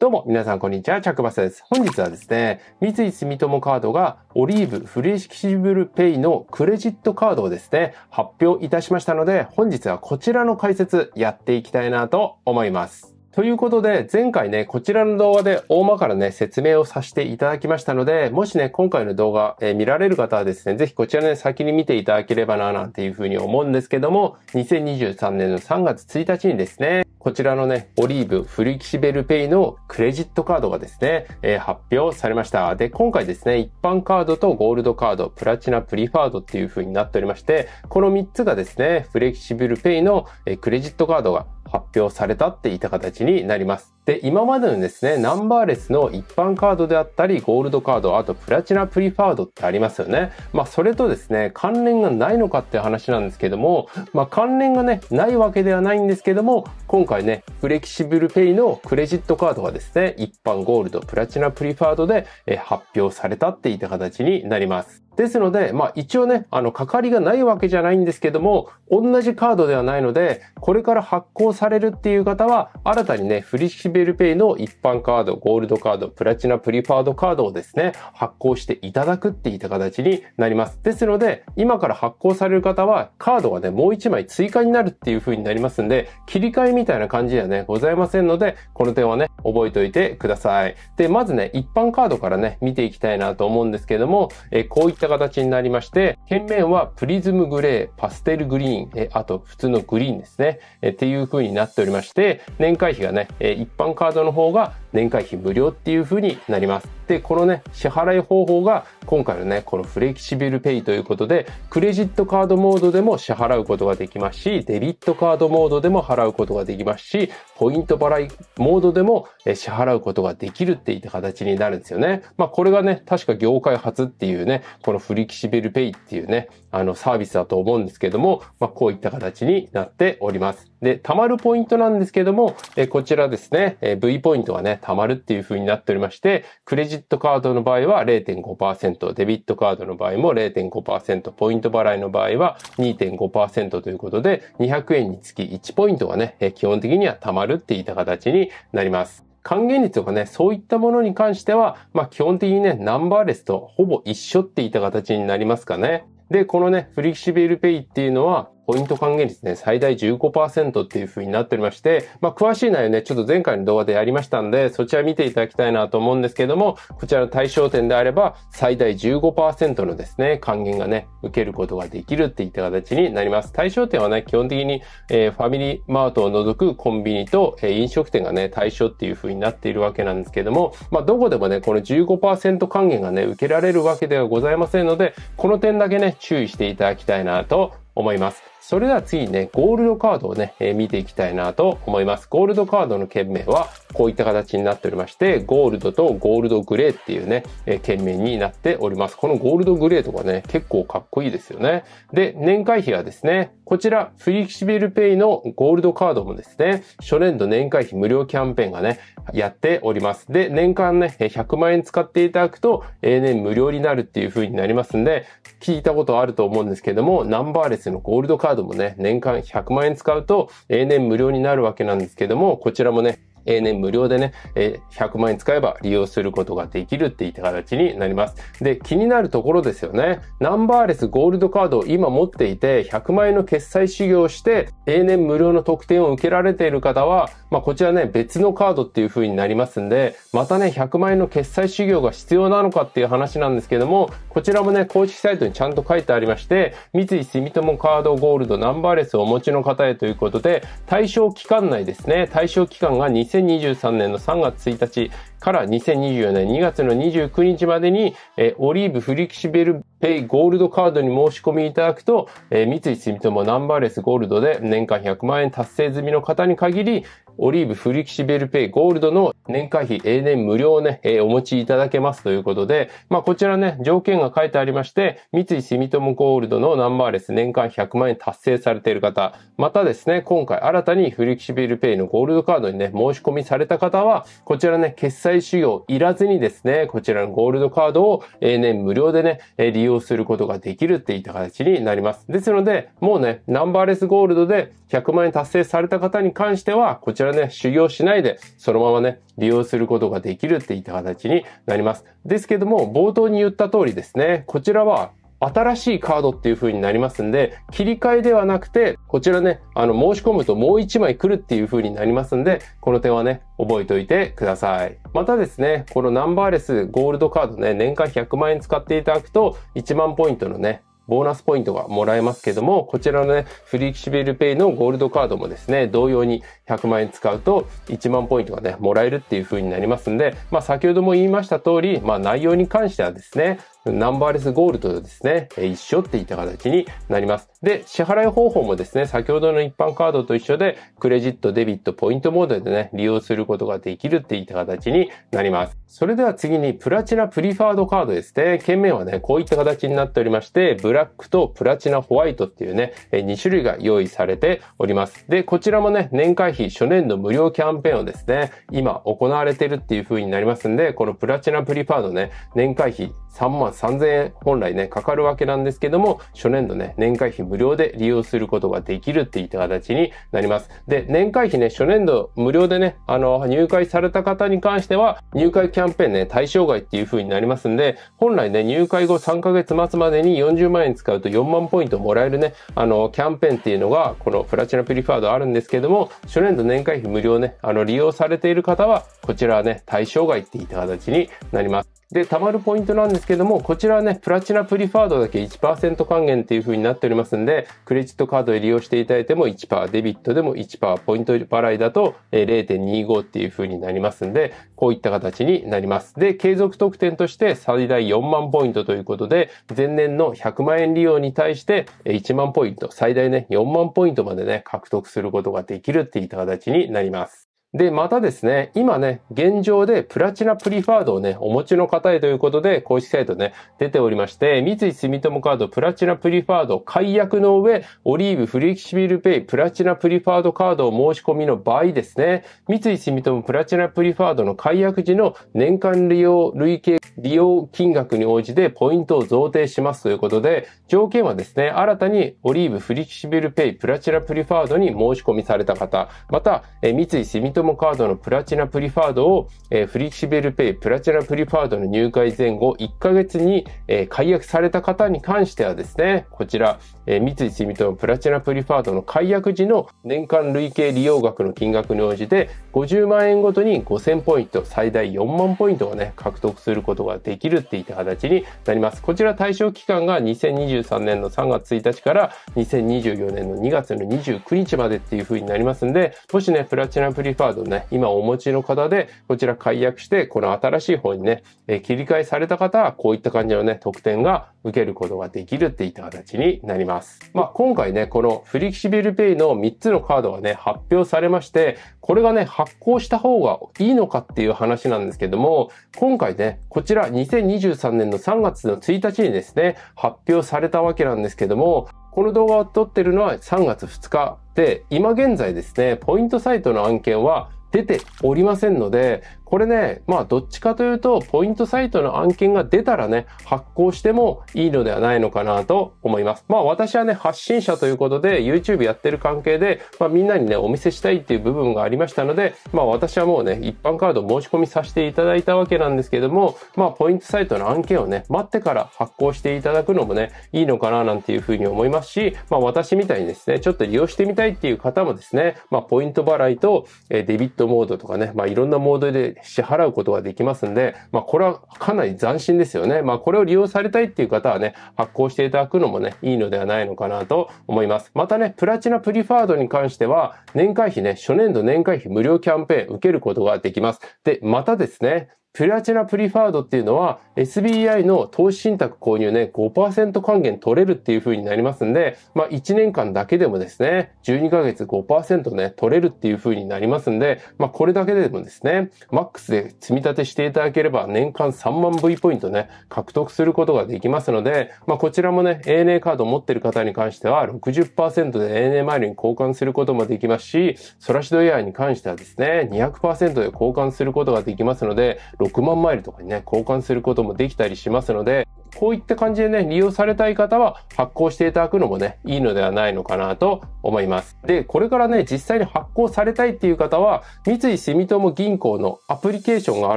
どうも、皆さん、こんにちは。チャックバスです。本日はですね、三井住友カードがオリーブフレキシブルペイのクレジットカードをですね、発表いたしましたので、本日はこちらの解説やっていきたいなと思います。ということで、前回ね、こちらの動画で大まからね、説明をさせていただきましたので、もしね、今回の動画、えー、見られる方はですね、ぜひこちらね、先に見ていただければな、なんていうふうに思うんですけども、2023年の3月1日にですね、こちらのね、オリーブフリキシベルペイのクレジットカードがですね、えー、発表されました。で、今回ですね、一般カードとゴールドカード、プラチナプリファードっていう風になっておりまして、この3つがですね、フレキシブルペイのクレジットカードが発表されたっていった形になります。で、今までのですね、ナンバーレスの一般カードであったり、ゴールドカード、あとプラチナプリファードってありますよね。まあ、それとですね、関連がないのかって話なんですけども、まあ、関連がね、ないわけではないんですけども、今回ね、フレキシブルペイのクレジットカードがですね、一般ゴールド、プラチナプリファードで発表されたっていった形になります。ですので、まあ一応ね、あの、かかりがないわけじゃないんですけども、同じカードではないので、これから発行されるっていう方は、新たにね、フリシベルペイの一般カード、ゴールドカード、プラチナプリファードカードをですね、発行していただくっていった形になります。ですので、今から発行される方は、カードがね、もう一枚追加になるっていう風になりますんで、切り替えみたいな感じではね、ございませんので、この点はね、覚えておいてください。で、まずね、一般カードからね、見ていきたいなと思うんですけども、えこういった形になりまして、表面はプリズムグレー、パステルグリーン、えあと普通のグリーンですね、えっていう風になっておりまして、年会費がね、え一般カードの方が年会費無料っていう風になります。で、このね、支払い方法が今回のね、このフレキシビルペイということで、クレジットカードモードでも支払うことができますし、デビットカードモードでも払うことができますし、ポイント払いモードでも支払うことができるっていった形になるんですよね。まあこれがね、確か業界初っていうね、このフレキシビルペイっていうね、あのサービスだと思うんですけども、まあこういった形になっております。で、溜まるポイントなんですけども、えこちらですね、え V ポイントがね、溜まるっていう風になっておりまして、クレジットカードの場合は0.5%、デビットカードの場合も0.5%、ポイント払いの場合は2.5%ということで、200円につき1ポイントがね、え基本的には溜まるっていった形になります。還元率とかね、そういったものに関しては、まあ基本的にね、ナンバーレスとほぼ一緒っていった形になりますかね。で、このね、フリキシブルペイっていうのは、ポイント還元率ね、最大15%っていう風になっておりまして、まあ、詳しい内容ね、ちょっと前回の動画でやりましたんで、そちら見ていただきたいなと思うんですけども、こちらの対象店であれば、最大15%のですね、還元がね、受けることができるっていった形になります。対象店はね、基本的に、えー、ファミリーマートを除くコンビニと、えー、飲食店がね、対象っていう風になっているわけなんですけども、まあ、どこでもね、この15%還元がね、受けられるわけではございませんので、この点だけね、注意していただきたいなと思います。それでは次にね、ゴールドカードをね、えー、見ていきたいなと思います。ゴールドカードの件名は、こういった形になっておりまして、ゴールドとゴールドグレーっていうね、えー、件名になっております。このゴールドグレーとかね、結構かっこいいですよね。で、年会費はですね、こちら、フリキシビルペイのゴールドカードもですね、初年度年会費無料キャンペーンがね、やっております。で、年間ね、100万円使っていただくと、永年無料になるっていう風になりますんで、聞いたことあると思うんですけども、ナンバーレスのゴールドカードドもね、年間100万円使うと永年無料になるわけなんですけども、こちらもね、永年無料でね、え100万円使えば利用することができるっていった形になります。で、気になるところですよね。ナンバーレスゴールドカードを今持っていて、100万円の決済修行をして、永年無料の特典を受けられている方は、まあ、こちらね、別のカードっていう風になりますんで、またね、100万円の決済修行が必要なのかっていう話なんですけども、こちらもね、公式サイトにちゃんと書いてありまして、三井住友カードゴールドナンバーレスをお持ちの方へということで、対象期間内ですね、対象期間が2000 2023年の3月1日から2024年2月の29日までに、えー、オリーブフリキシベルペイゴールドカードに申し込みいただくと、えー、三井住友ナンバーレスゴールドで年間100万円達成済みの方に限り、オリーブフリキシベルペイゴールドの年会費永年無料ね、えー、お持ちいただけますということで、まあこちらね、条件が書いてありまして、三井住友ゴールドのナンバーレス年間100万円達成されている方、またですね、今回新たにフリキシベルペイのゴールドカードにね、申し込みされた方は、こちらね、決済済修行いらずにですね、こちらのゴールドカードを年無料でね、利用することができるっていった形になります。ですので、もうね、ナンバーレスゴールドで100万円達成された方に関しては、こちらね、修行しないで、そのままね、利用することができるっていった形になります。ですけども、冒頭に言った通りですね、こちらは新しいカードっていう風になりますんで、切り替えではなくて、こちらね、あの、申し込むともう一枚来るっていう風になりますんで、この点はね、覚えておいてください。またですね、このナンバーレスゴールドカードね、年間100万円使っていただくと、1万ポイントのね、ボーナスポイントがもらえますけども、こちらのね、フリキシビルペイのゴールドカードもですね、同様に100万円使うと1万ポイントがね、もらえるっていう風になりますんで、まあ先ほども言いました通り、まあ内容に関してはですね、ナンバーレスゴールドですね、一緒っていった形になります。で、支払い方法もですね、先ほどの一般カードと一緒で、クレジット、デビット、ポイントモードでね、利用することができるっていった形になります。それでは次に、プラチナプリファードカードですね。件名はね、こういった形になっておりまして、ブラックとプラチナホワイトっていうね、2種類が用意されております。で、こちらもね、年会費初年度無料キャンペーンをですね、今行われてるっていう風になりますんで、このプラチナプリファードね、年会費3万3000円本来ね、かかるわけなんですけども、初年度ね、年会費無料で利用することができるっていった形になります。で、年会費ね、初年度無料でね、あの、入会された方に関しては、入会キャンペーンね、対象外っていう風になりますんで、本来ね、入会後3ヶ月末までに40万円使うと4万ポイントもらえるね、あの、キャンペーンっていうのが、このプラチナプリファードあるんですけども、初年度年会費無料ね、あの、利用されている方は、こちらはね、対象外っていった形になります。で、貯まるポイントなんですけども、こちらはね、プラチナプリファードだけ1%還元っていう風になっておりますんで、クレジットカードで利用していただいても1%、デビットでも1%、ポイント払いだと0.25っていう風になりますんで、こういった形になります。で、継続特典として最大4万ポイントということで、前年の100万円利用に対して1万ポイント、最大ね、4万ポイントまでね、獲得することができるっていった形になります。で、またですね、今ね、現状でプラチナプリファードをね、お持ちの方へということで、公式サイトね、出ておりまして、三井住友カードプラチナプリファード解約の上、オリーブフレキシビルペイプラチナプリファードカードを申し込みの場合ですね、三井住友プラチナプリファードの解約時の年間利用累計利用金額に応じてポイントを贈呈しますということで、条件はですね、新たにオリーブフレキシビルペイプラチナプリファードに申し込みされた方、また、三井住友トモカードのプラチナプリファードを、えー、フリキシベルペイプラチナプリファードの入会前後1ヶ月に、えー、解約された方に関してはですね、こちら、えー、三井住友プラチナプリファードの解約時の年間累計利用額の金額に応じて50万円ごとに5000ポイント、最大4万ポイントをね、獲得することができるっていった形になります。こちら対象期間が2023年の3月1日から2024年の2月の29日までっていう風になりますんで、もしね、プラチナプリファードカードね、今お持ちの方で、こちら解約して、この新しい方にね、え切り替えされた方は、こういった感じのね、特典が受けることができるっていった形になります。まあ、今回ね、このフレキシビルペイの3つのカードがね、発表されまして、これがね、発行した方がいいのかっていう話なんですけども、今回ね、こちら2023年の3月の1日にですね、発表されたわけなんですけども、この動画を撮ってるのは3月2日で、今現在ですね、ポイントサイトの案件は出ておりませんので、これね、まあどっちかというと、ポイントサイトの案件が出たらね、発行してもいいのではないのかなと思います。まあ私はね、発信者ということで、YouTube やってる関係で、まあみんなにね、お見せしたいっていう部分がありましたので、まあ私はもうね、一般カード申し込みさせていただいたわけなんですけども、まあポイントサイトの案件をね、待ってから発行していただくのもね、いいのかななんていうふうに思いますし、まあ私みたいにですね、ちょっと利用してみたいっていう方もですね、まあポイント払いと、えデビットモードとかね、まあいろんなモードで支払うことができますんで、まあ、これはかなり斬新ですよね。まあ、これを利用されたいっていう方はね、発行していただくのもね、いいのではないのかなと思います。またね、プラチナプリファードに関しては、年会費ね、初年度年会費無料キャンペーン受けることができます。で、またですね、プラチナプリファードっていうのは SBI の投資信託購入ね5%還元取れるっていう風になりますんで、まあ1年間だけでもですね、12ヶ月5%ね取れるっていう風になりますんで、まあこれだけでもですね、マックスで積み立てしていただければ年間3万 V ポイントね獲得することができますので、まあこちらもね ANA カード持ってる方に関しては60%で ANA マイルに交換することもできますし、ソラシドエアに関してはですね、200%で交換することができますので、6万マイルとかにね、交換することもできたりしますので、こういった感じでね、利用されたい方は発行していただくのもね、いいのではないのかなと思います。で、これからね、実際に発行されたいっていう方は、三井住友銀行のアプリケーションがあ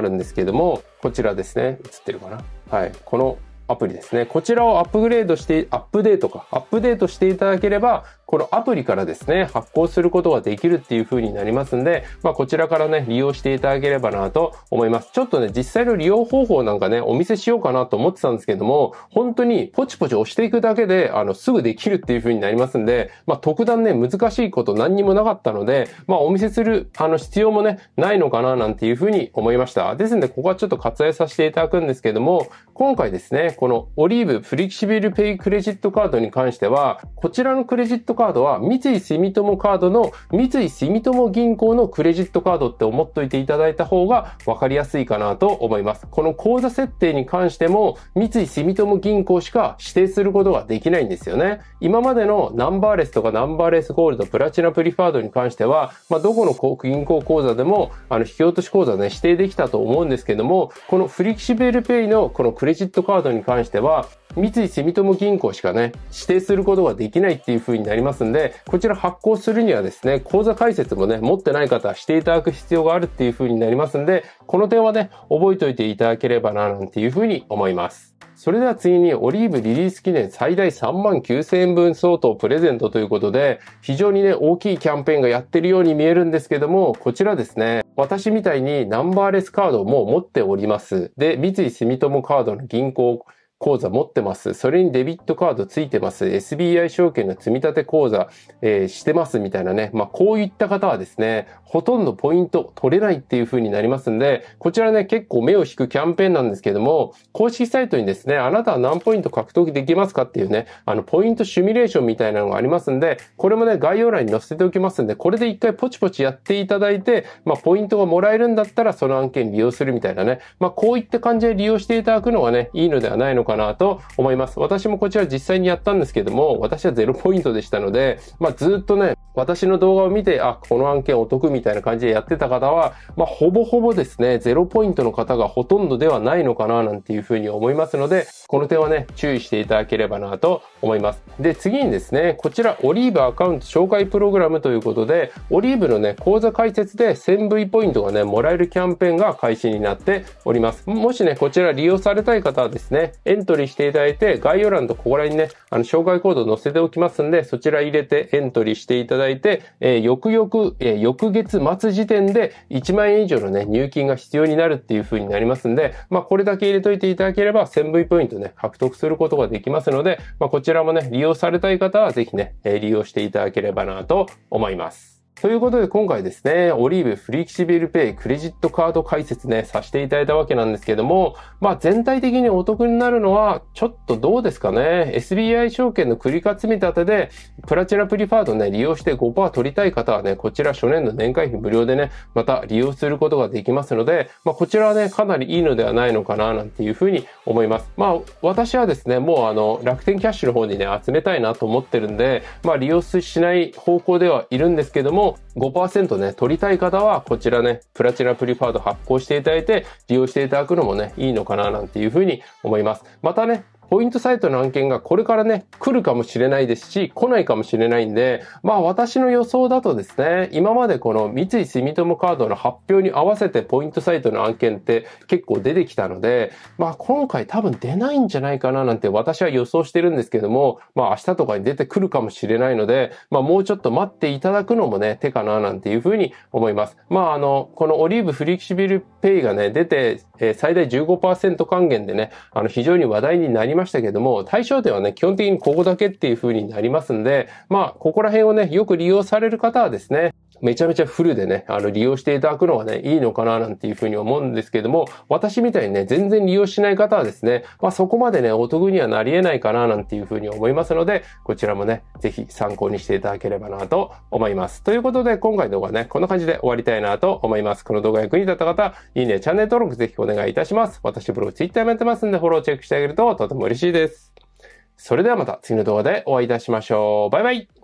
るんですけども、こちらですね。映ってるかなはい。このアプリですね。こちらをアップグレードして、アップデートか、アップデートしていただければ、このアプリからですね、発行することができるっていう風になりますんで、まあ、こちらからね、利用していただければなと思います。ちょっとね、実際の利用方法なんかね、お見せしようかなと思ってたんですけども、本当にポチポチ押していくだけで、あの、すぐできるっていう風になりますんで、まあ、特段ね、難しいこと何にもなかったので、まあ、お見せする、あの、必要もね、ないのかななんていう風に思いました。ですので、ここはちょっと割愛させていただくんですけども、今回ですね、このオリーブフリキシビルペイクレジットカードに関しては、こちらのクレジットカードカードは三井住友カードの三井住友銀行のクレジットカードって思っといていただいた方が分かりやすいかなと思います。この口座設定に関しても三井住友銀行しか指定することができないんですよね。今までのナンバーレスとかナンバーレスゴールド、プラチナプリファードに関しては、まあ、どこの銀行口座でもあの引き落とし口座ね、指定できたと思うんですけども、このフリキシベルペイのこのクレジットカードに関しては、三井住友銀行しかね、指定することができないっていう風になりますんで、こちら発行するにはですね、口座開設もね、持ってない方はしていただく必要があるっていう風になりますんで、この点はね、覚えておいていただければな、なんていう風に思います。それでは次にオリーブリリース記念最大3万9000円分相当プレゼントということで、非常にね、大きいキャンペーンがやってるように見えるんですけども、こちらですね、私みたいにナンバーレスカードも持っております。で、三井住友カードの銀行口座持ってます。それにデビットカードついてます。SBI 証券の積立口座、えー、してますみたいなね。まあ、こういった方はですね、ほとんどポイント取れないっていう風になりますんで、こちらね、結構目を引くキャンペーンなんですけども、公式サイトにですね、あなたは何ポイント獲得できますかっていうね、あの、ポイントシミュレーションみたいなのがありますんで、これもね、概要欄に載せておきますんで、これで一回ポチポチやっていただいて、まあ、ポイントがもらえるんだったらその案件利用するみたいなね。まあ、こういった感じで利用していただくのがね、いいのではないのかかなと思います。私もこちら実際にやったんですけども、私は0ポイントでしたので、まあ、ずっとね、私の動画を見て、あ、この案件お得みたいな感じでやってた方は、まあ、ほぼほぼですね、0ポイントの方がほとんどではないのかな、なんていうふうに思いますので、この点はね、注意していただければなと思います。で、次にですね、こちら、オリーブアカウント紹介プログラムということで、オリーブのね、講座開設で 1000V ポイントがね、もらえるキャンペーンが開始になっております。もしね、こちら利用されたい方はですね、エンントリーしていただいて、概要欄とここら辺にね、あの、紹介コード載せておきますんで、そちら入れてエントリーしていただいて、えー、翌々、えー、翌月末時点で1万円以上のね、入金が必要になるっていう風になりますんで、まあ、これだけ入れといていただければ、1000V ポイントね、獲得することができますので、まあ、こちらもね、利用されたい方はぜひね、え利用していただければなと思います。ということで今回ですね、オリーブフリキシビルペイクレジットカード解説ね、させていただいたわけなんですけども、まあ全体的にお得になるのはちょっとどうですかね。SBI 証券の繰り返積み立てでプラチナプリファードね、利用して5%取りたい方はね、こちら初年度年会費無料でね、また利用することができますので、まあこちらはね、かなりいいのではないのかななんていうふうに思います。まあ私はですね、もうあの楽天キャッシュの方にね、集めたいなと思ってるんで、まあ利用しない方向ではいるんですけども、も5%ね、取りたい方はこちらね、プラチナプリファード発行していただいて、利用していただくのもね、いいのかななんていうふうに思います。またね、ポイントサイトの案件がこれからね、来るかもしれないですし、来ないかもしれないんで、まあ私の予想だとですね、今までこの三井住友カードの発表に合わせてポイントサイトの案件って結構出てきたので、まあ今回多分出ないんじゃないかななんて私は予想してるんですけども、まあ明日とかに出てくるかもしれないので、まあもうちょっと待っていただくのもね、手かななんていうふうに思います。まああの、このオリーブフリキシビルペイがね、出て、え最大15%還元でね、あの非常に話題になりましたましたけども、対象点はね、基本的にここだけっていう風になりますんで、まあ、ここら辺をね、よく利用される方はですね、めちゃめちゃフルでね、あの、利用していただくのがね、いいのかななんていうふうに思うんですけども、私みたいにね、全然利用しない方はですね、まあそこまでね、お得にはなり得ないかななんていうふうに思いますので、こちらもね、ぜひ参考にしていただければなと思います。ということで、今回の動画ね、こんな感じで終わりたいなと思います。この動画役に立った方、いいね、チャンネル登録ぜひお願いいたします。私ブログ、ツイッターもやってますんで、フォローチェックしてあげるととても嬉しいです。それではまた次の動画でお会いいたしましょう。バイバイ